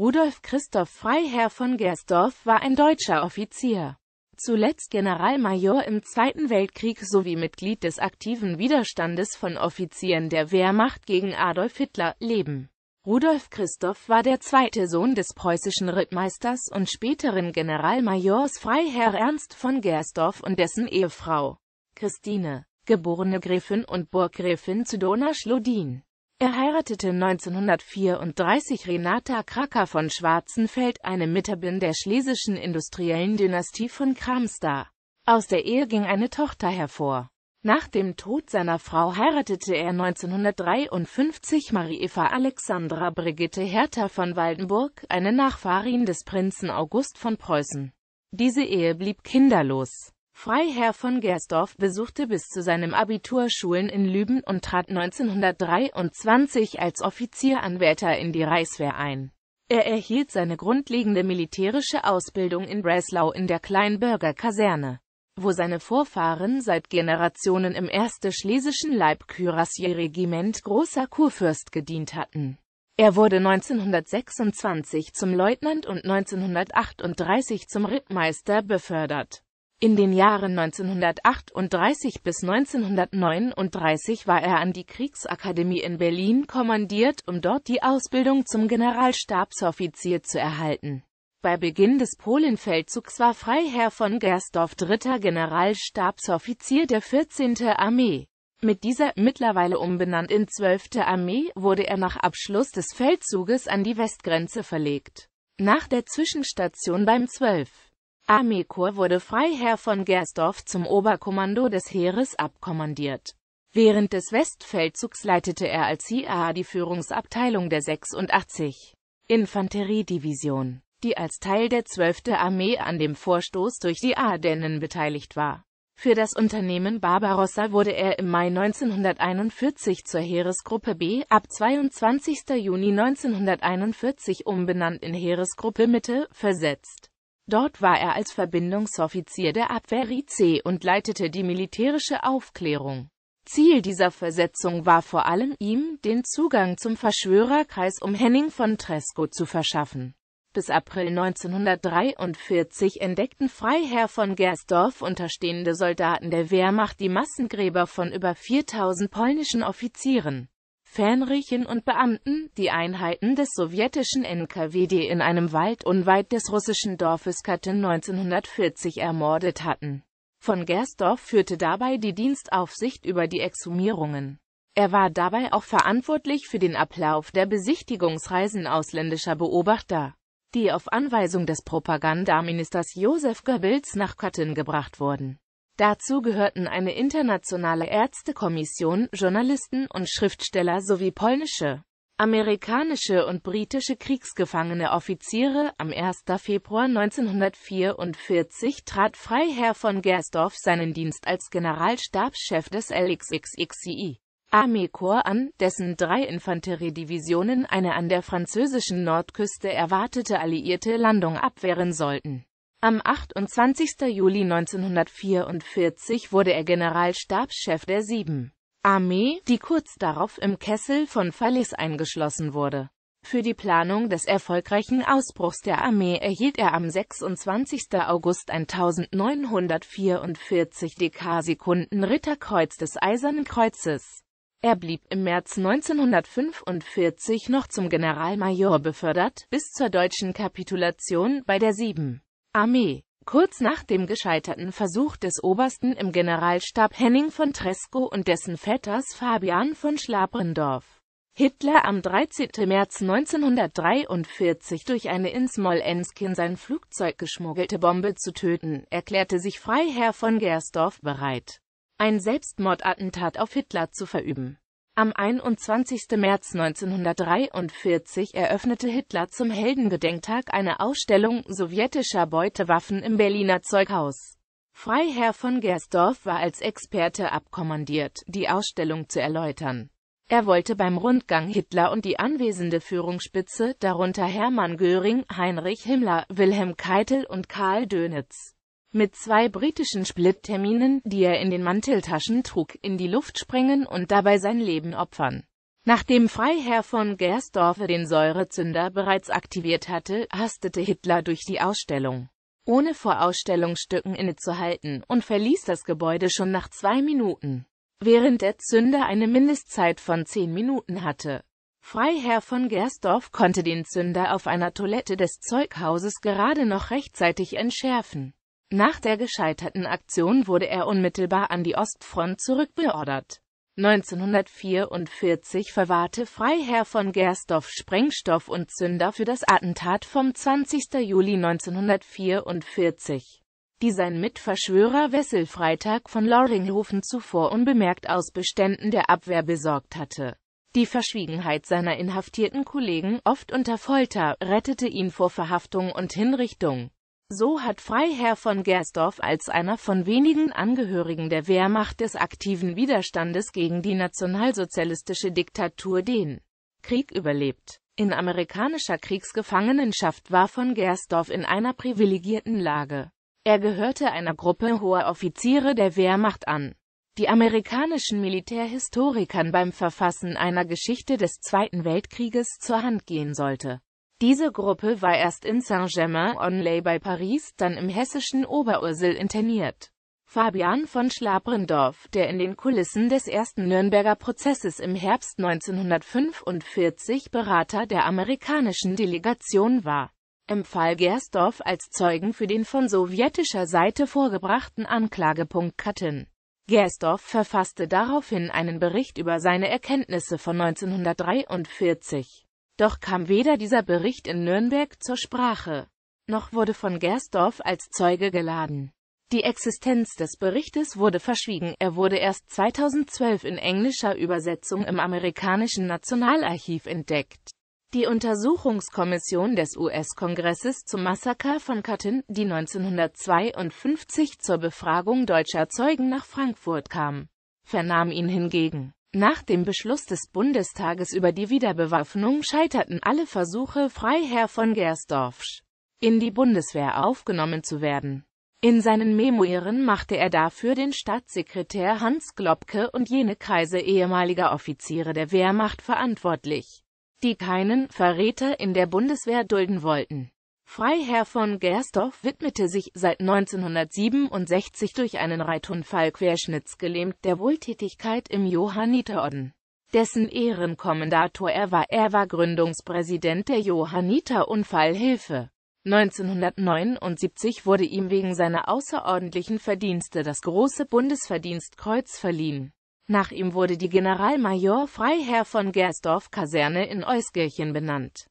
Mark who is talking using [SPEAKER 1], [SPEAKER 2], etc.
[SPEAKER 1] Rudolf Christoph Freiherr von Gersdorf war ein deutscher Offizier. Zuletzt Generalmajor im Zweiten Weltkrieg sowie Mitglied des aktiven Widerstandes von Offizieren der Wehrmacht gegen Adolf Hitler, Leben. Rudolf Christoph war der zweite Sohn des preußischen Rittmeisters und späteren Generalmajors Freiherr Ernst von Gersdorf und dessen Ehefrau, Christine, geborene Gräfin und Burggräfin zu Schlodin. Er heiratete 1934 Renata Kracker von Schwarzenfeld, eine Mitterbin der schlesischen industriellen Dynastie von Kramstar. Aus der Ehe ging eine Tochter hervor. Nach dem Tod seiner Frau heiratete er 1953 Marie-Eva Alexandra Brigitte Hertha von Waldenburg, eine Nachfahrin des Prinzen August von Preußen. Diese Ehe blieb kinderlos. Freiherr von Gersdorf besuchte bis zu seinem Abitur Schulen in Lüben und trat 1923 als Offizieranwärter in die Reichswehr ein. Er erhielt seine grundlegende militärische Ausbildung in Breslau in der Kleinbürgerkaserne, wo seine Vorfahren seit Generationen im 1. Schlesischen Leibkürassierregiment Großer Kurfürst gedient hatten. Er wurde 1926 zum Leutnant und 1938 zum Rittmeister befördert. In den Jahren 1938 bis 1939 war er an die Kriegsakademie in Berlin kommandiert, um dort die Ausbildung zum Generalstabsoffizier zu erhalten. Bei Beginn des Polenfeldzugs war Freiherr von Gersdorf dritter Generalstabsoffizier der 14. Armee. Mit dieser, mittlerweile umbenannt in 12. Armee, wurde er nach Abschluss des Feldzuges an die Westgrenze verlegt. Nach der Zwischenstation beim 12. Armeekorps wurde Freiherr von Gersdorf zum Oberkommando des Heeres abkommandiert. Während des Westfeldzugs leitete er als IA die Führungsabteilung der 86. Infanteriedivision, die als Teil der 12. Armee an dem Vorstoß durch die Ardennen beteiligt war. Für das Unternehmen Barbarossa wurde er im Mai 1941 zur Heeresgruppe B, ab 22. Juni 1941 umbenannt in Heeresgruppe Mitte, versetzt. Dort war er als Verbindungsoffizier der Abwehr IC und leitete die militärische Aufklärung. Ziel dieser Versetzung war vor allem ihm, den Zugang zum Verschwörerkreis um Henning von Tresco zu verschaffen. Bis April 1943 entdeckten Freiherr von Gersdorf unterstehende Soldaten der Wehrmacht die Massengräber von über 4000 polnischen Offizieren. Fähnrichen und Beamten, die Einheiten des sowjetischen NKWD in einem Wald unweit des russischen Dorfes Katyn 1940 ermordet hatten. Von Gersdorf führte dabei die Dienstaufsicht über die Exhumierungen. Er war dabei auch verantwortlich für den Ablauf der Besichtigungsreisen ausländischer Beobachter, die auf Anweisung des Propagandaministers Josef Goebbels nach Katyn gebracht wurden. Dazu gehörten eine internationale Ärztekommission, Journalisten und Schriftsteller sowie polnische, amerikanische und britische Kriegsgefangene Offiziere. Am 1. Februar 1944 trat Freiherr von Gersdorf seinen Dienst als Generalstabschef des LXXXII. Armeekorps an, dessen drei Infanteriedivisionen eine an der französischen Nordküste erwartete alliierte Landung abwehren sollten am 28. Juli 1944 wurde er Generalstabschef der Sieben Armee, die kurz darauf im Kessel von Fallis eingeschlossen wurde. Für die Planung des erfolgreichen Ausbruchs der Armee erhielt er am 26. August 1944 DK-Sekunden Ritterkreuz des Eisernen Kreuzes. Er blieb im März 1945 noch zum Generalmajor befördert, bis zur deutschen Kapitulation bei der Sieben Armee. Kurz nach dem gescheiterten Versuch des Obersten im Generalstab Henning von Tresco und dessen Vetters Fabian von Schlabrendorf, Hitler am 13. März 1943 durch eine in Smolensk in sein Flugzeug geschmuggelte Bombe zu töten, erklärte sich Freiherr von Gersdorf bereit, ein Selbstmordattentat auf Hitler zu verüben. Am 21. März 1943 eröffnete Hitler zum Heldengedenktag eine Ausstellung sowjetischer Beutewaffen im Berliner Zeughaus. Freiherr von Gersdorf war als Experte abkommandiert, die Ausstellung zu erläutern. Er wollte beim Rundgang Hitler und die anwesende Führungsspitze, darunter Hermann Göring, Heinrich Himmler, Wilhelm Keitel und Karl Dönitz, mit zwei britischen Splitterminen, die er in den Manteltaschen trug, in die Luft springen und dabei sein Leben opfern. Nachdem Freiherr von Gersdorfe den Säurezünder bereits aktiviert hatte, hastete Hitler durch die Ausstellung, ohne vor Ausstellungsstücken innezuhalten, und verließ das Gebäude schon nach zwei Minuten, während der Zünder eine Mindestzeit von zehn Minuten hatte. Freiherr von Gersdorf konnte den Zünder auf einer Toilette des Zeughauses gerade noch rechtzeitig entschärfen. Nach der gescheiterten Aktion wurde er unmittelbar an die Ostfront zurückbeordert. 1944 verwahrte Freiherr von Gerstorf Sprengstoff und Zünder für das Attentat vom 20. Juli 1944, die sein Mitverschwörer Wessel Freitag von Loringhofen zuvor unbemerkt aus Beständen der Abwehr besorgt hatte. Die Verschwiegenheit seiner inhaftierten Kollegen, oft unter Folter, rettete ihn vor Verhaftung und Hinrichtung. So hat Freiherr von Gersdorf als einer von wenigen Angehörigen der Wehrmacht des aktiven Widerstandes gegen die nationalsozialistische Diktatur den Krieg überlebt. In amerikanischer Kriegsgefangenschaft war von Gersdorf in einer privilegierten Lage. Er gehörte einer Gruppe hoher Offiziere der Wehrmacht an, die amerikanischen Militärhistorikern beim Verfassen einer Geschichte des Zweiten Weltkrieges zur Hand gehen sollte. Diese Gruppe war erst in Saint-Germain-en-Laye bei Paris, dann im hessischen Oberursel interniert. Fabian von Schlabrendorf, der in den Kulissen des ersten Nürnberger Prozesses im Herbst 1945 Berater der amerikanischen Delegation war, empfahl Gersdorf als Zeugen für den von sowjetischer Seite vorgebrachten Anklagepunkt Katyn. Gersdorf verfasste daraufhin einen Bericht über seine Erkenntnisse von 1943. Doch kam weder dieser Bericht in Nürnberg zur Sprache, noch wurde von Gersdorf als Zeuge geladen. Die Existenz des Berichtes wurde verschwiegen, er wurde erst 2012 in englischer Übersetzung im amerikanischen Nationalarchiv entdeckt. Die Untersuchungskommission des US-Kongresses zum Massaker von Katyn, die 1952 zur Befragung deutscher Zeugen nach Frankfurt kam, vernahm ihn hingegen. Nach dem Beschluss des Bundestages über die Wiederbewaffnung scheiterten alle Versuche, Freiherr von Gersdorfsch in die Bundeswehr aufgenommen zu werden. In seinen Memoiren machte er dafür den Staatssekretär Hans Globke und jene Kreise ehemaliger Offiziere der Wehrmacht verantwortlich, die keinen Verräter in der Bundeswehr dulden wollten. Freiherr von Gerstorf widmete sich seit 1967 durch einen Reitunfall querschnittsgelähmt der Wohltätigkeit im Johanniterorden dessen Ehrenkommendator er war. Er war Gründungspräsident der Johanniter Unfallhilfe. 1979 wurde ihm wegen seiner außerordentlichen Verdienste das große Bundesverdienstkreuz verliehen. Nach ihm wurde die Generalmajor Freiherr von Gersdorf Kaserne in Euskirchen benannt.